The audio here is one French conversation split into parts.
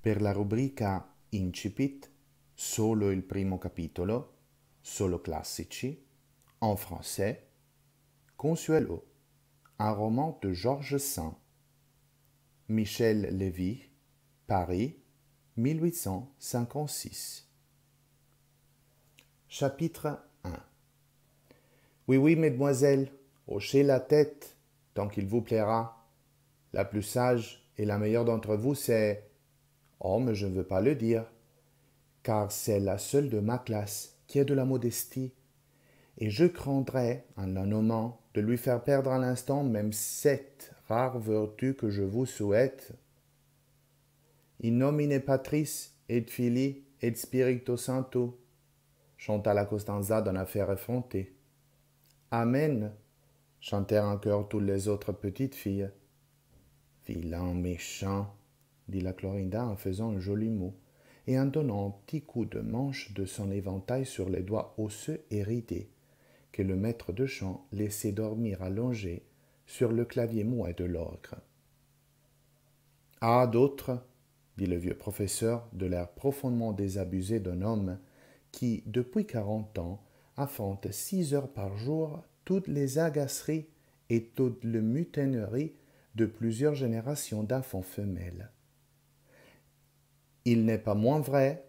Per la rubrica Incipit, solo il primo capitolo, solo classici, en français, Consuelo, un roman de Georges Saint, Michel Lévy, Paris, 1856. Chapitre 1 Oui, oui, mesdemoiselles, hochez la tête, tant qu'il vous plaira. La plus sage et la meilleure d'entre vous, c'est Oh, mais je ne veux pas le dire, car c'est la seule de ma classe qui ait de la modestie, et je craindrais, en la nommant, de lui faire perdre à l'instant même cette rare vertu que je vous souhaite. In nomine Patris et Fili et Spirito Santo, chanta la Costanza d'un affaire effrontée. Amen, chantèrent encore toutes les autres petites filles. Vilain méchant, dit la Clorinda en faisant un joli mot, et en donnant un petit coup de manche de son éventail sur les doigts osseux et ridés, que le maître de chant laissait dormir allongé sur le clavier mouet de l'orgue. Ah, d'autres dit le vieux professeur de l'air profondément désabusé d'un homme qui, depuis quarante ans, affronte six heures par jour toutes les agaceries et toutes les mutineries de plusieurs générations d'enfants femelles. Il n'est pas moins vrai,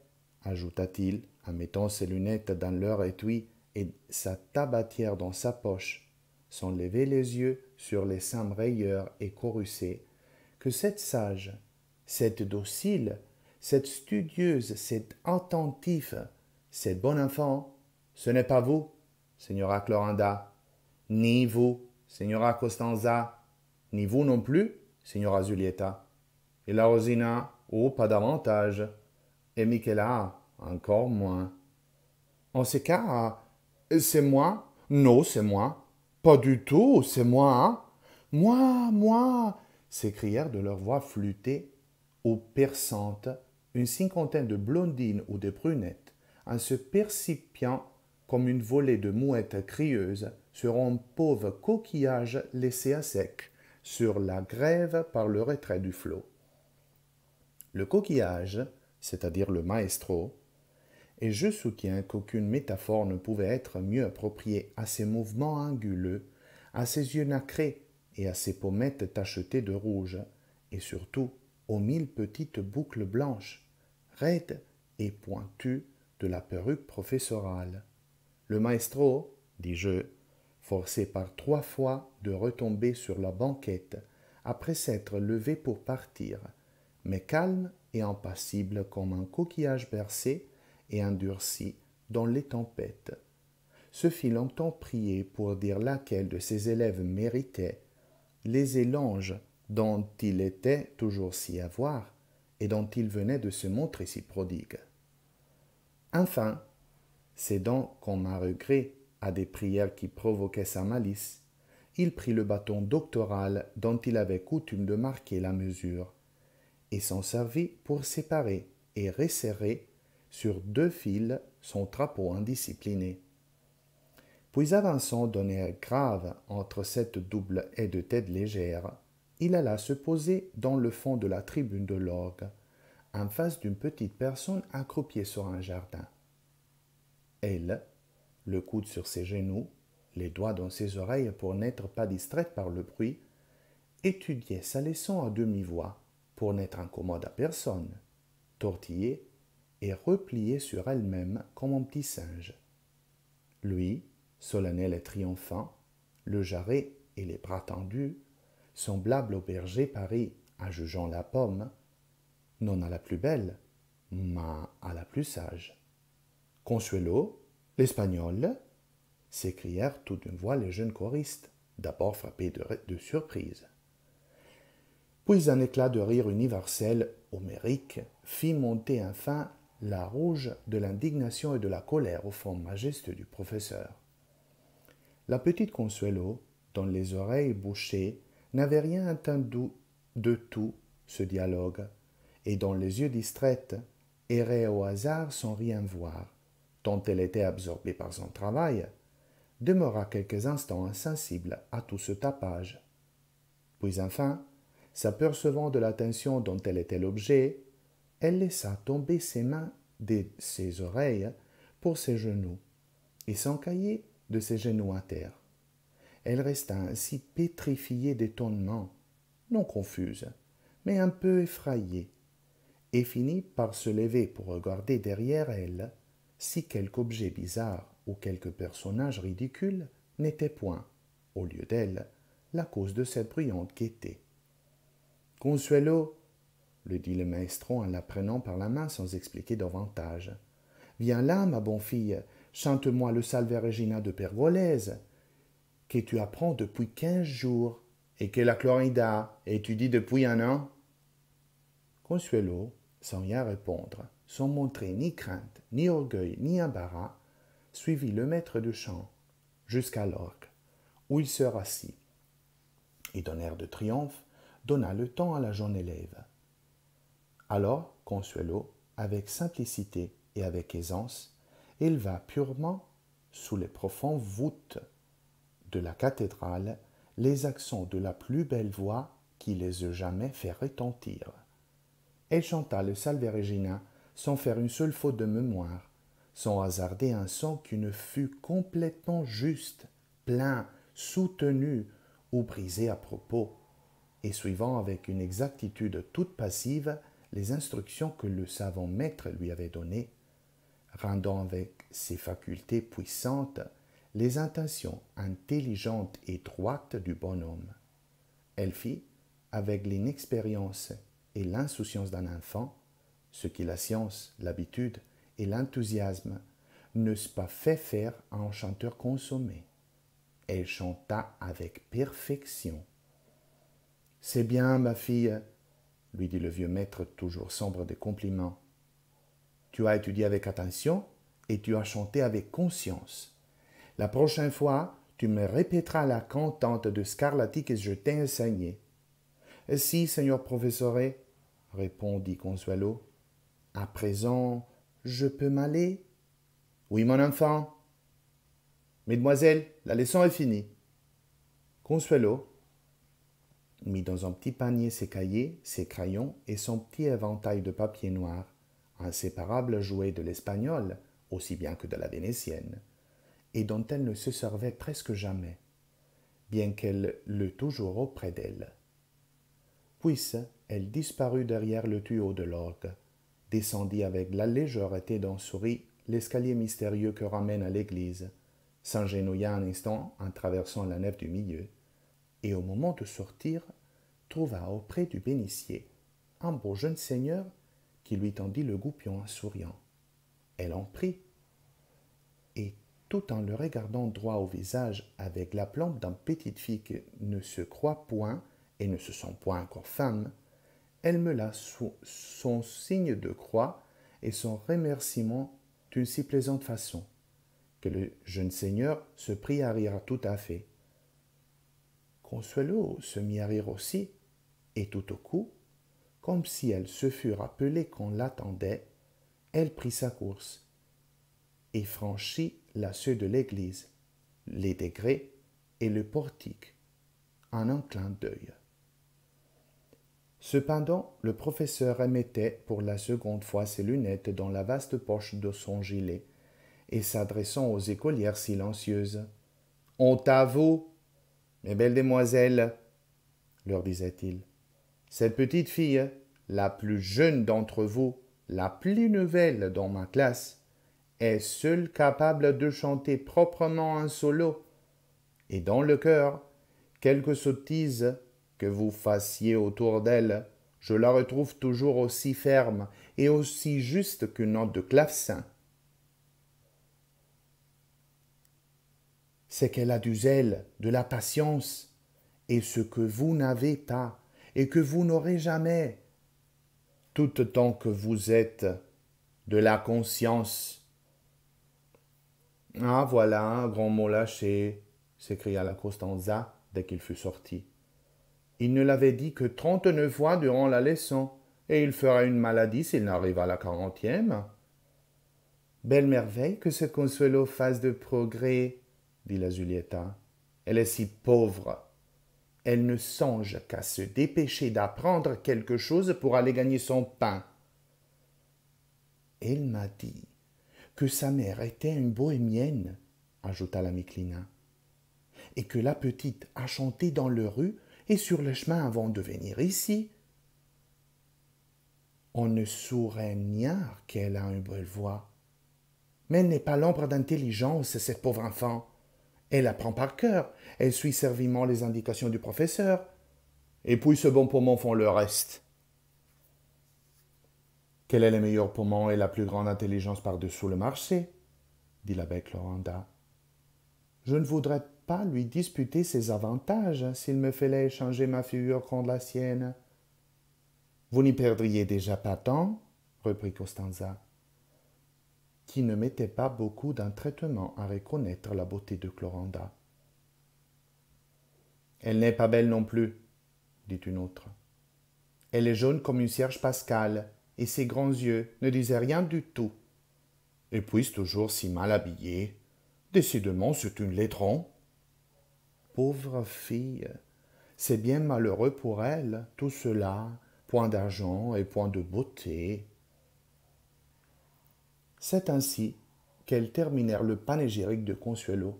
ajouta-t-il en mettant ses lunettes dans leur étui et sa tabatière dans sa poche, sans lever les yeux sur les seins rayeurs et corussés, que cette sage, cette docile, cette studieuse, cette attentive, cette bonne enfant, ce n'est pas vous, Signora Clorinda, ni vous, Signora Costanza, ni vous non plus, Signora Zulietta. Et la Rosina, « Oh, pas davantage, et Michela encore moins. En ce cas, c'est moi Non, c'est moi. Pas du tout, c'est moi. Hein. Moi, moi s'écrièrent de leur voix flûtée ou perçante une cinquantaine de blondines ou de brunettes en se percipiant comme une volée de mouettes crieuses sur un pauvre coquillage laissé à sec sur la grève par le retrait du flot. Le coquillage, c'est-à-dire le maestro, et je soutiens qu'aucune métaphore ne pouvait être mieux appropriée à ses mouvements anguleux, à ses yeux nacrés et à ses pommettes tachetées de rouge, et surtout aux mille petites boucles blanches, raides et pointues de la perruque professorale. Le maestro, dis-je, forcé par trois fois de retomber sur la banquette, après s'être levé pour partir, mais calme et impassible comme un coquillage bercé et endurci dans les tempêtes. se fit longtemps prier pour dire laquelle de ses élèves méritait les élanges dont il était toujours si avoir, et dont il venait de se montrer si prodigue. Enfin, cédant comme à regret à des prières qui provoquaient sa malice, il prit le bâton doctoral dont il avait coutume de marquer la mesure et s'en servit pour séparer et resserrer sur deux fils son trapeau indiscipliné. Puis avançant d'un air grave entre cette double haie de tête légère, il alla se poser dans le fond de la tribune de l'orgue, en face d'une petite personne accroupie sur un jardin. Elle, le coude sur ses genoux, les doigts dans ses oreilles pour n'être pas distraite par le bruit, étudiait sa leçon à demi-voix, pour n'être incommode à personne, tortillée et repliée sur elle-même comme un petit singe. Lui, solennel et triomphant, le jarret et les bras tendus, semblable au berger Paris à jugeant la pomme, non à la plus belle, mais à la plus sage. Consuelo, l'espagnol, s'écrièrent tout d'une voix les jeunes choristes, d'abord frappés de, de surprise. Puis un éclat de rire universel, homérique, fit monter enfin la rouge de l'indignation et de la colère au fond majestueux du professeur. La petite Consuelo, dont les oreilles bouchées, n'avait rien entendu de tout ce dialogue, et dont les yeux distraits erraient au hasard sans rien voir, tant elle était absorbée par son travail, demeura quelques instants insensible à tout ce tapage. Puis enfin, S'apercevant de l'attention dont elle était l'objet, elle laissa tomber ses mains de ses oreilles pour ses genoux et s'encailler de ses genoux à terre. Elle resta ainsi pétrifiée d'étonnement, non confuse, mais un peu effrayée, et finit par se lever pour regarder derrière elle si quelque objet bizarre ou quelque personnage ridicule n'était point, au lieu d'elle, la cause de cette bruyante gaieté. Consuelo, le dit le maestron en la prenant par la main sans expliquer davantage. Viens là, ma bonne fille, chante-moi le Salve Regina de Pergolèse, que tu apprends depuis quinze jours et que la Clorinda étudie depuis un an. Consuelo, sans rien répondre, sans montrer ni crainte, ni orgueil, ni embarras, suivit le maître de chant jusqu'à l'orgue, où il se rassit. Et d'un air de triomphe, donna le temps à la jeune élève. Alors Consuelo, avec simplicité et avec aisance, éleva purement, sous les profondes voûtes de la cathédrale, les accents de la plus belle voix qui les eût jamais fait retentir. Elle chanta le Salve Regina sans faire une seule faute de mémoire, sans hasarder un son qui ne fût complètement juste, plein, soutenu ou brisé à propos et suivant avec une exactitude toute passive les instructions que le savant maître lui avait données, rendant avec ses facultés puissantes les intentions intelligentes et droites du bonhomme. Elle fit, avec l'inexpérience et l'insouciance d'un enfant, ce qui la science, l'habitude et l'enthousiasme n'eussent pas fait faire à un chanteur consommé. Elle chanta avec perfection. C'est bien, ma fille, lui dit le vieux maître, toujours sombre de compliments. Tu as étudié avec attention et tu as chanté avec conscience. La prochaine fois, tu me répéteras la cantante de Scarlatti que je t'ai enseignée. Si, seigneur professeur, répondit Consuelo. À présent, je peux m'aller Oui, mon enfant. Mesdemoiselles, la leçon est finie. Consuelo, mit dans un petit panier ses cahiers, ses crayons et son petit éventail de papier noir, inséparable jouet de l'espagnol, aussi bien que de la Vénétienne, et dont elle ne se servait presque jamais, bien qu'elle l'eût toujours auprès d'elle. Puis elle disparut derrière le tuyau de l'orgue, descendit avec la légèreté d'un souris l'escalier mystérieux que ramène à l'église, s'ingénouilla un instant en traversant la nef du milieu, et au moment de sortir, trouva auprès du bénissier un beau jeune seigneur qui lui tendit le goupillon en souriant. Elle en prit, et tout en le regardant droit au visage avec la plante d'une petite fille qui ne se croit point et ne se sent point encore femme, elle me la sous son signe de croix et son remerciement d'une si plaisante façon, que le jeune seigneur se prit à rire tout à fait, Consuelo se mit à rire aussi, et tout au coup, comme si elle se fût rappelée qu'on l'attendait, elle prit sa course et franchit la ceux de l'église, les degrés et le portique, en un clin d'œil. Cependant, le professeur émettait pour la seconde fois ses lunettes dans la vaste poche de son gilet, et s'adressant aux écolières silencieuses. On t'avoue, mes belles demoiselles, leur disait-il, cette petite fille, la plus jeune d'entre vous, la plus nouvelle dans ma classe, est seule capable de chanter proprement un solo, et dans le cœur, quelque sottise que vous fassiez autour d'elle, je la retrouve toujours aussi ferme et aussi juste qu'une note de clavecin. c'est qu'elle a du zèle, de la patience, et ce que vous n'avez pas, et que vous n'aurez jamais, tout autant que vous êtes, de la conscience. Ah voilà un grand mot lâché, s'écria la Costanza dès qu'il fut sorti. Il ne l'avait dit que trente-neuf fois durant la leçon, et il fera une maladie s'il n'arrive à la quarantième. Belle merveille que ce Consuelo fasse de progrès, dit la Julieta. « Elle est si pauvre. Elle ne songe qu'à se dépêcher d'apprendre quelque chose pour aller gagner son pain. Elle m'a dit que sa mère était une bohémienne, ajouta la Miclina, et que la petite a chanté dans le rue et sur le chemin avant de venir ici. On ne saurait nier qu'elle a une belle voix. Mais elle n'est pas l'ombre d'intelligence, cette pauvre enfant. Elle apprend par cœur. Elle suit serviment les indications du professeur. Et puis ce bon poumon font le reste. Quel est le meilleur poumon et la plus grande intelligence par-dessous le marché dit l'abbé Cloranda. « Je ne voudrais pas lui disputer ses avantages hein, s'il me fallait échanger ma figure contre la sienne. Vous n'y perdriez déjà pas tant, reprit Costanza qui ne mettait pas beaucoup d'un traitement à reconnaître la beauté de Cloranda. Elle n'est pas belle non plus, dit une autre. Elle est jaune comme une cierge pascale, et ses grands yeux ne disaient rien du tout. Et puis toujours si mal habillée. Décidément, c'est une laitron. Pauvre fille, c'est bien malheureux pour elle, tout cela, point d'argent et point de beauté. C'est ainsi qu'elles terminèrent le panégyrique de Consuelo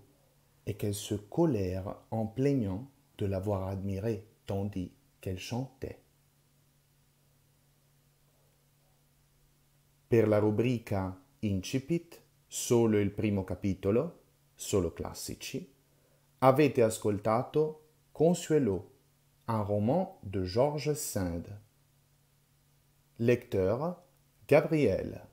et qu'elles se colèrent en plaignant de l'avoir admiré tandis qu'elles chantaient. Per la rubrica Incipit, solo il primo capitolo, solo classici, avete ascoltato Consuelo, un roman de Georges Sand. Lecteur Gabriel.